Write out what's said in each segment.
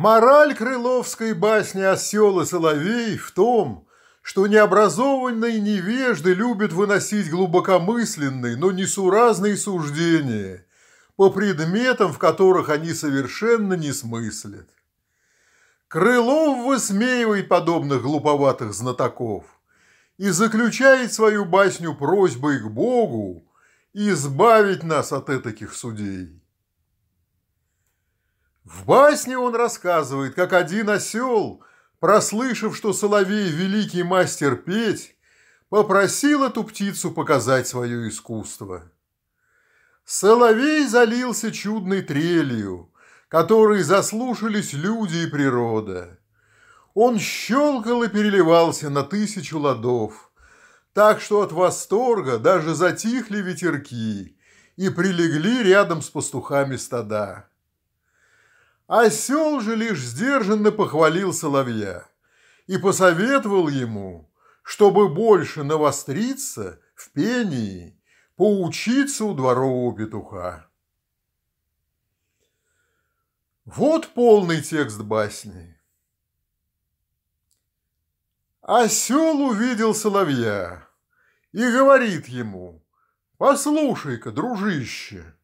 Мораль крыловской басни «Осел и соловей» в том, что необразованные невежды любят выносить глубокомысленные, но несуразные суждения по предметам, в которых они совершенно не смыслят. Крылов высмеивает подобных глуповатых знатоков и заключает свою басню просьбой к Богу избавить нас от этаких судей. В басне он рассказывает, как один осел, прослышав, что Соловей – великий мастер петь, попросил эту птицу показать свое искусство. Соловей залился чудной трелью, которой заслушались люди и природа. Он щелкал и переливался на тысячу ладов, так что от восторга даже затихли ветерки и прилегли рядом с пастухами стада. Осел же лишь сдержанно похвалил соловья и посоветовал ему, чтобы больше навостриться в пении, поучиться у дворового петуха. Вот полный текст басни. Осел увидел соловья и говорит ему, «Послушай-ка, дружище,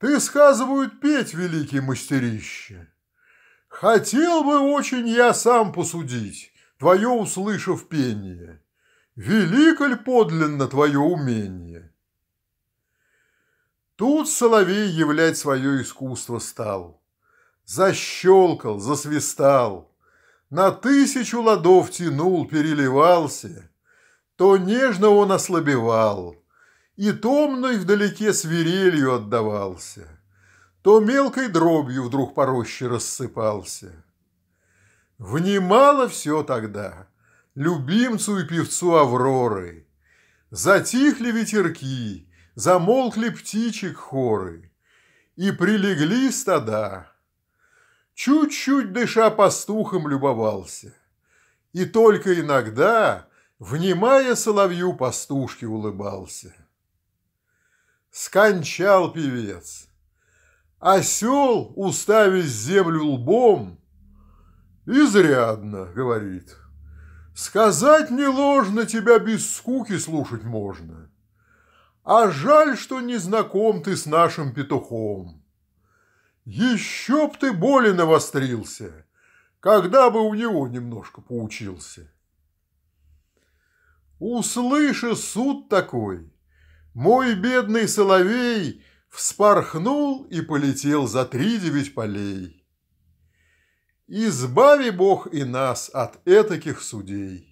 ты, сказывают, петь великий мастерище. Хотел бы очень я сам посудить, твое услышав пение. Велико ли подлинно твое умение? Тут соловей являть свое искусство стал. Защелкал, засвистал, на тысячу ладов тянул, переливался. То нежно он ослабевал – и томной вдалеке свирелью отдавался, то мелкой дробью вдруг порощи рассыпался. Внимало все тогда любимцу и певцу Авроры. Затихли ветерки, замолкли птичек хоры, и прилегли стада. Чуть-чуть дыша пастухом любовался, и только иногда, внимая соловью, пастушки улыбался скончал певец. Осел, уставив землю лбом, изрядно, говорит, сказать не ложно, тебя без скуки слушать можно. А жаль, что не знаком ты с нашим петухом. Еще б ты более навострился, когда бы у него немножко поучился. услыши суд такой, мой бедный соловей вспорхнул и полетел за тридевять полей. Избави Бог и нас от этаких судей.